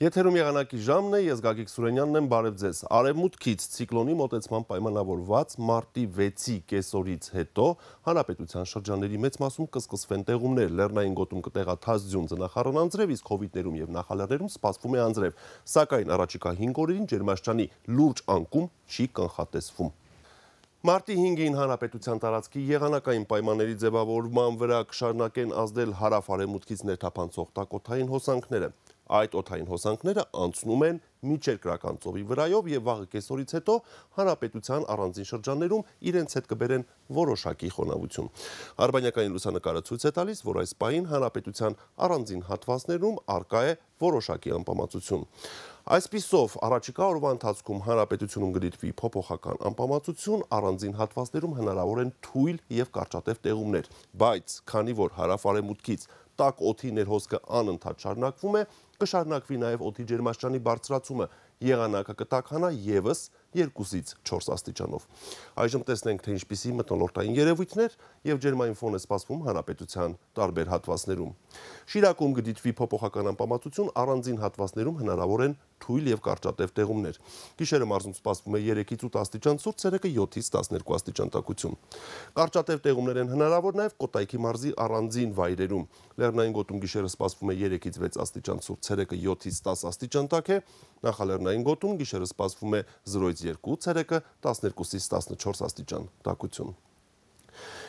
Եթերում եղանակի ժամն է, ես Գագիկ Սուրենյանն եմ բարև ձեզ։ Արևմուտքից ցիկլոնի մոտեցման պայմանավորված մարտի 6-ի կեսօրից հետո հանրապետության շրջանների մեծ մասում կսկսվեն տեղումներ, լեռնային գոտում կտեղա թազդյուն ձնախառն անձրև, իսկ հովիտներում եւ նախալեռներում սպասվում է անձրև։ Սակայն առաջիկա 5 օրերին Ջերմաշճանի լուրջ անկում չի կանխատեսվում։ Մարտի 5-ին հանրապետության տարածքի եղանակային պայմանների ձևավորման վրա կշարունակեն ազդել հարավ արևմուտքից ներթափանցող տակոթային հոսանքները այդ օթային հոսանքները անցնում են միջերկրական ծովի վրայով եւ վաղը կեսօրից հետո հանրապետության առանձին շրջաններում իրենց հետ կբերեն որոշակի խոնավություն։ Արբանյակային լուսանկարը ցույց է տալիս, որ այս պահին հանրապետության առանձին հատվածներում արկա է որոշակի անպամացություն։ Այսպիսով առաջիկա օրվա ընթացքում հանրապետությունում գտնվի փոփոխական անպամացություն, առանձին հատվածներում հնարավոր են թույլ եւ կարճատև տեղումներ, բայց քանի որ հարավարեմուտքից տաք օթի ներհոսքը անընդհատ շարունակվում է, կշարնակվի նաև օդի ջերմաստիճանի բարձրացումը, եղանակը կտականա եւս 1 2-ից 4 աստիճանով։ Այժմ տեսնենք, թե ինչպիսի մտնոլորտային երևույթներ եւ ջերմային ֆոն է սպասվում հանրապետության տարբեր հատվածներում։ Շիրակում գդիտվի փոփոխական անպամացություն, առանձին հատվածներում հնարավոր են թույլ եւ կարճատև տեղումներ։ Գիշերը մարզում սպասվում է 3-ից 8 աստիճան ցուրտ, ցերեկը 7-ից 12 աստիճան տաքություն։ Կարճատև տեղումներ են հնարավոր նաեւ Կոտայքի մարզի առանձին վայրերում։ Լեռնային գոտում գիշերը սպասվում է 3-ից 6 աստիճան ցուրտ, ցերեկը 7-ից 10 աստիճան տաք է։ Նախալեռնային գոտում գիշերը սպասվում է 0-ից 2, ցերեկը 12-ից 14 աստիճան տաքություն։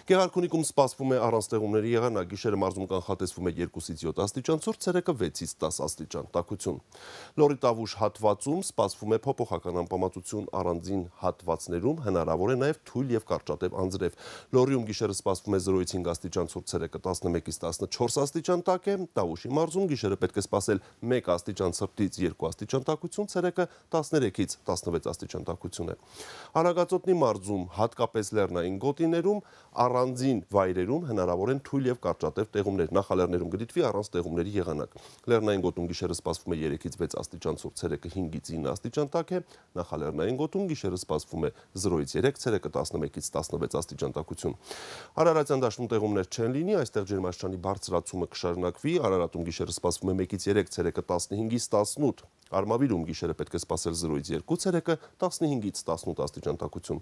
Գեղարքունիքում սպասվում է առանց տեղումների եղանակ, գիշերը մարզում կանխատեսվում է 2-ից 7 աստիճան, ցուրտ ցերեկը 6-ից 10 աստիճան տաքություն։ Լորի տավուշ հատվածում սպասվում է փոփոխական անպամացություն առանձին հատվածներում, հնարավոր է նաև թույլ եւ կարճատև անձրև։ Լորիում գիշերը սպասվում է 0-ից 5 աստիճան, ցուրտ ցերեկը 11-ից 14 աստիճան տաք է, տավուշի մարզում գիշերը պետք է սպասել 1 աստիճան ցրտից 2 աստիճան տաքություն, ցերեկը 13-ից 16 աստիճան տաքություն է։ Արագածոտնի մարզում հատկապես լեռնային գոտիներում առանձին վայրերում հնարավոր են թույլ եւ կարճատև տեղումներ։ Նախալեռներում գտնվի առանց տեղումների եղանակ։ Լեռնային գոտում գիշերը սպասվում է 3-ից 6 աստիճան ցուրտ, ցերեկը 5-ից 9 աստիճան տաք է։ Նախալեռնային գոտում գիշերը սպասվում է 0-ից 3, ցերեկը 11-ից 16 աստիճան տաքություն։ Արարատյան դաշտում տեղումներ չեն լինի, այստեղ ջերմաստիճանի բարձրացումը կշարունակվի։ Արարատում գիշերը սպասվում է 1-ից 3, ցերեկը 15-ից 18 Արմավիրում գիշերը պետք է սպասել 0-ից 2 ցերեկը 15-ից 18 աստիճան տաքություն։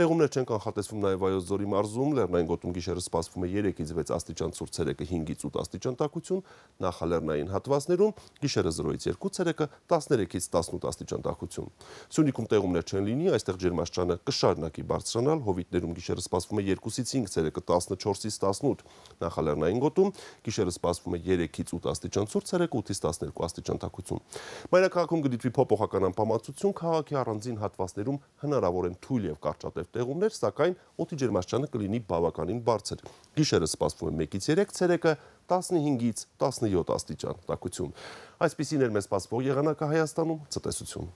Տեղումներ չեն կանխատեսվում նաև Վայոց ձորի մարզում, Լեռնային գոտում գիշերը սպասվում է 3-ից 6 աստիճան ցուրտ ցերեկը 5-ից 8 աստիճան տաքություն, նախալեռնային հատվածներում գիշերը 0-ից 2 ցերեկը 13-ից 18 աստիճան տաքություն։ Սյունիքում տեղումներ չեն լինի, այստեղ ջերմաստիճանը կշարունակի բարձրանալ, հովիտներում գիշերը սպասվում է 2-ից 5 ցերեկը 14-ից 18, նախալեռնային գոտում գիշերը սպասվում է 3-ից 8 աստիճան ցուրտ ցերեկը 8-ից 12 աստիճան տաքություն։ Մայրաքաղաքում գդիտվի փոփոխական ամպամածություն, քաղաքի առանձին հատվածներում հնարավոր են թույլ եւ կարճատև տեղումներ, սակայն օդի ջերմաստիճանը կլինի բավականին բարձր։ Գիշերը սպասվում է 1-ից 3 ցերեկը 15-ից 17 աստիճան տաքություն։ Այսպիսին էր մեզ սպասվող եղանակը Հայաստանում, ցտեսություն։